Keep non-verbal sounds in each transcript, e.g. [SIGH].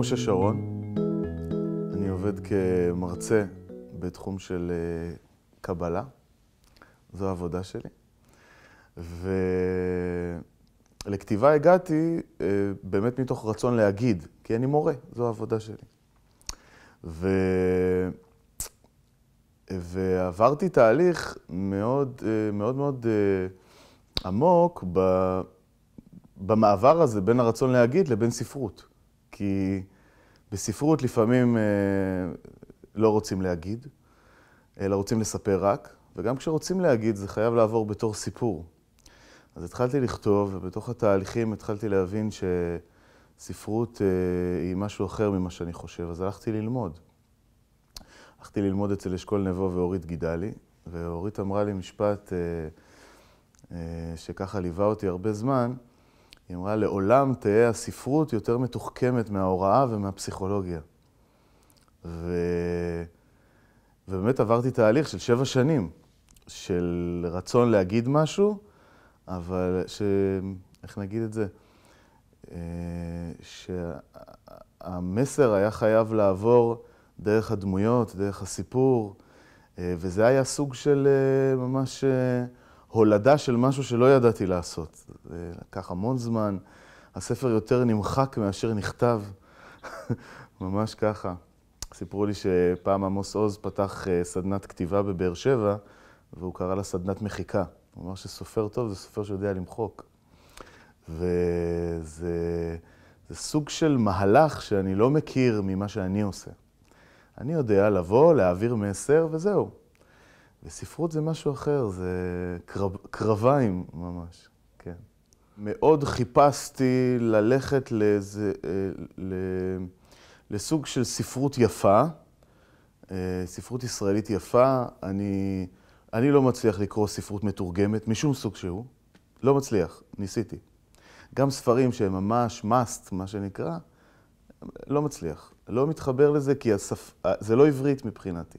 משה שרון, אני עובד כמרצה בתחום של אה, קבלה, זו העבודה שלי. ולכתיבה הגעתי אה, באמת מתוך רצון להגיד, כי אני מורה, זו העבודה שלי. ו... ועברתי תהליך מאוד אה, מאוד, מאוד עמוק ב... במעבר הזה בין הרצון להגיד לבין ספרות. כי בספרות לפעמים אה, לא רוצים להגיד, אלא רוצים לספר רק, וגם כשרוצים להגיד זה חייב לעבור בתור סיפור. אז התחלתי לכתוב, ובתוך התהליכים התחלתי להבין שספרות אה, היא משהו אחר ממה שאני חושב, אז הלכתי ללמוד. הלכתי ללמוד אצל אשכול נבו ואורית גידלי, ואורית אמרה לי משפט אה, שככה ליווה אותי הרבה זמן, היא אמרה, לעולם תהא הספרות יותר מתוחכמת מההוראה ומהפסיכולוגיה. ו... ובאמת עברתי תהליך של שבע שנים, של רצון להגיד משהו, אבל ש... איך נגיד את זה? אה, שהמסר היה חייב לעבור דרך הדמויות, דרך הסיפור, אה, וזה היה סוג של אה, ממש הולדה של משהו שלא ידעתי לעשות. זה לקח המון זמן, הספר יותר נמחק מאשר נכתב, [LAUGHS] ממש ככה. סיפרו לי שפעם עמוס עוז פתח אה, סדנת כתיבה בבאר שבע, והוא קרא לה סדנת מחיקה. הוא אמר שסופר טוב זה סופר שיודע למחוק. וזה סוג של מהלך שאני לא מכיר ממה שאני עושה. אני יודע לבוא, להעביר מסר, וזהו. וספרות זה משהו אחר, זה קרב, קרביים ממש, כן. מאוד חיפשתי ללכת לאיזה, אה, ל, לסוג של ספרות יפה, אה, ספרות ישראלית יפה. אני, אני לא מצליח לקרוא ספרות מתורגמת משום סוג שהוא. לא מצליח, ניסיתי. גם ספרים שהם ממש must, מה שנקרא, לא מצליח. לא מתחבר לזה כי הספ... זה לא עברית מבחינתי.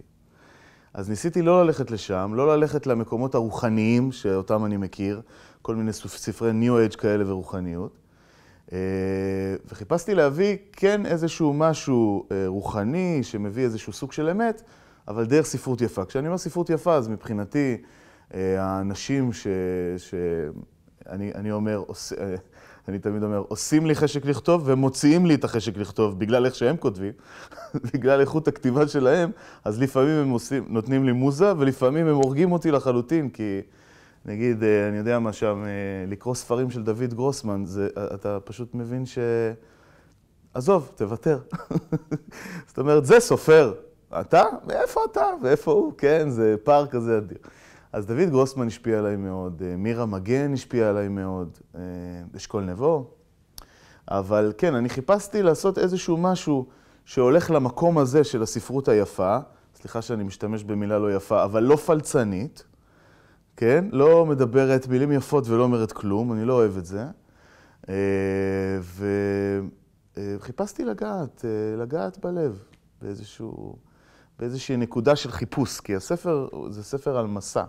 אז ניסיתי לא ללכת לשם, לא ללכת למקומות הרוחניים, שאותם אני מכיר, כל מיני ספרי ניו אייג' כאלה ורוחניות. אה, וחיפשתי להביא כן איזשהו משהו אה, רוחני, שמביא איזשהו סוג של אמת, אבל דרך ספרות יפה. כשאני אומר ספרות יפה, אז מבחינתי, אה, האנשים שאני אומר, עוש... אני תמיד אומר, עושים לי חשק לכתוב ומוציאים לי את החשק לכתוב בגלל איך שהם כותבים, [LAUGHS] בגלל איכות הכתיבה שלהם, אז לפעמים הם עושים, נותנים לי מוזה ולפעמים הם הורגים אותי לחלוטין, כי נגיד, אה, אני יודע מה שם, אה, לקרוא ספרים של דוד גרוסמן, זה, אה, אתה פשוט מבין ש... עזוב, תוותר. [LAUGHS] זאת אומרת, זה סופר. אתה? ואיפה אתה? ואיפה הוא? כן, זה פער כזה אדיר. אז דוד גרוסמן השפיע עליי מאוד, אה, מירה מגן השפיע עליי מאוד, אה, אשכול נבו. אבל כן, אני חיפשתי לעשות איזשהו משהו שהולך למקום הזה של הספרות היפה, סליחה שאני משתמש במילה לא יפה, אבל לא פלצנית, כן? לא מדברת מילים יפות ולא אומרת כלום, אני לא אוהב את זה. אה, וחיפשתי לגעת, לגעת בלב, באיזשהו, באיזושהי נקודה של חיפוש, כי הספר זה ספר על מסע.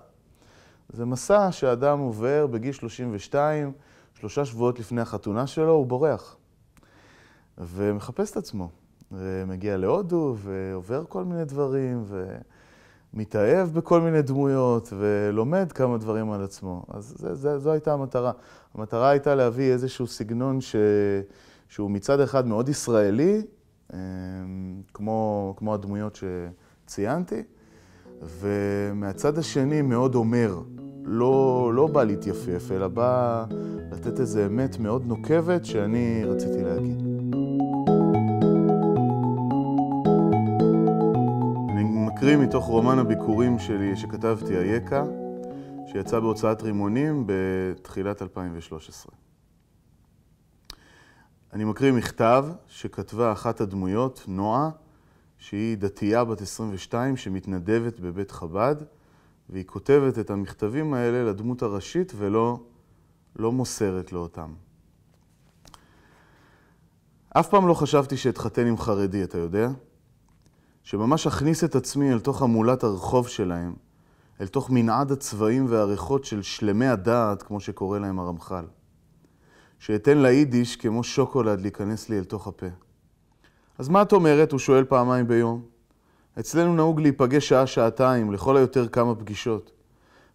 זה מסע שאדם עובר בגיל 32, שלושה שבועות לפני החתונה שלו, הוא בורח. ומחפש את עצמו. ומגיע להודו, ועובר כל מיני דברים, ומתאהב בכל מיני דמויות, ולומד כמה דברים על עצמו. אז זה, זה, זו הייתה המטרה. המטרה הייתה להביא איזשהו סגנון ש... שהוא מצד אחד מאוד ישראלי, אה, כמו, כמו הדמויות שציינתי, ומהצד השני מאוד אומר. לא, לא בא להתייפף, אלא בא לתת איזו אמת מאוד נוקבת שאני רציתי להגיד. אני מקריא מתוך רומן הביקורים שלי שכתבתי, אייקה, שיצא בהוצאת רימונים בתחילת 2013. אני מקריא מכתב שכתבה אחת הדמויות, נועה, שהיא דתייה בת 22 שמתנדבת בבית חב"ד. והיא כותבת את המכתבים האלה לדמות הראשית ולא לא מוסרת לו אותם. אף פעם לא חשבתי שאתחתן עם חרדי, אתה יודע? שממש אכניס את עצמי אל תוך המולת הרחוב שלהם, אל תוך מנעד הצבעים והריחות של שלמי הדעת, כמו שקורא להם הרמח"ל. שאתן ליידיש כמו שוקולד להיכנס לי אל תוך הפה. אז מה את אומרת? הוא שואל פעמיים ביום. אצלנו נהוג להיפגש שעה-שעתיים, לכל היותר כמה פגישות.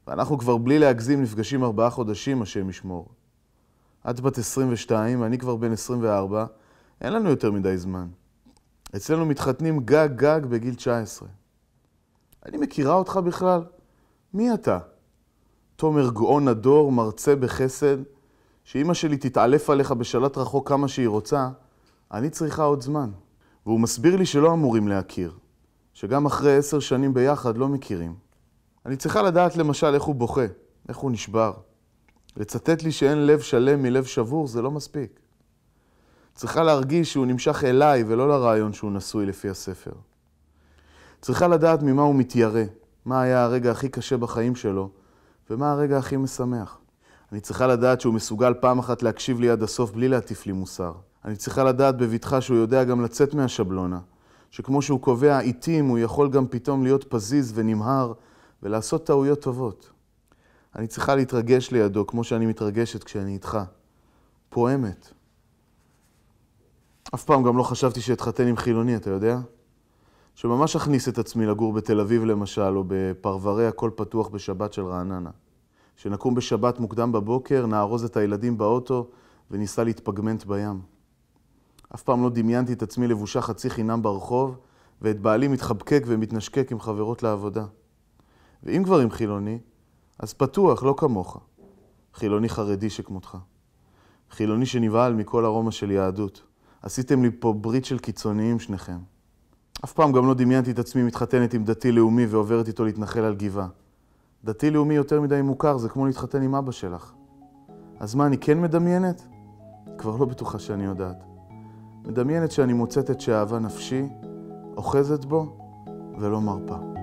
ואנחנו כבר בלי להגזים נפגשים ארבעה חודשים, השם ישמור. את בת 22, אני כבר בן 24, אין לנו יותר מדי זמן. אצלנו מתחתנים גג-גג בגיל 19. אני מכירה אותך בכלל? מי אתה? תומר גאון הדור, מרצה בחסד, שאימא שלי תתעלף עליך בשלט רחוק כמה שהיא רוצה, אני צריכה עוד זמן. והוא מסביר לי שלא אמורים להכיר. שגם אחרי עשר שנים ביחד לא מכירים. אני צריכה לדעת למשל איך הוא בוכה, איך הוא נשבר. לצטט לי שאין לב שלם מלב שבור זה לא מספיק. צריכה להרגיש שהוא נמשך אליי ולא לרעיון שהוא נשוי לפי הספר. צריכה לדעת ממה הוא מתיירא, מה היה הרגע הכי קשה בחיים שלו, ומה הרגע הכי משמח. אני צריכה לדעת שהוא מסוגל פעם אחת להקשיב לי עד הסוף בלי להטיף לי מוסר. אני צריכה לדעת בבטחה שהוא יודע גם לצאת מהשבלונה, שכמו שהוא קובע עיתים, הוא יכול גם פתאום להיות פזיז ונמהר ולעשות טעויות טובות. אני צריכה להתרגש לידו, כמו שאני מתרגשת כשאני איתך. פועמת. אף פעם גם לא חשבתי שאתחתן עם חילוני, אתה יודע? שממש אכניס את עצמי לגור בתל אביב למשל, או בפרברי הכל פתוח בשבת של רעננה. שנקום בשבת מוקדם בבוקר, נארוז את הילדים באוטו וניסע להתפגמנט בים. אף פעם לא דמיינתי את עצמי לבושה חצי חינם ברחוב, ואת בעלי מתחבקק ומתנשקק עם חברות לעבודה. ואם כבר עם חילוני, אז פתוח, לא כמוך. חילוני חרדי שכמותך. חילוני שנבהל מכל ארומה של יהדות. עשיתם לי פה ברית של קיצוניים שניכם. אף פעם גם לא דמיינתי את עצמי מתחתנת עם דתי-לאומי ועוברת איתו להתנחל על גבעה. דתי-לאומי יותר מדי מוכר, זה כמו להתחתן עם אבא שלך. אז מה, אני כן מדמיינת? כבר לא בטוחה שאני יודעת. מדמיינת שאני מוצאת את שאהבה נפשי, אוחזת בו ולא מרפה.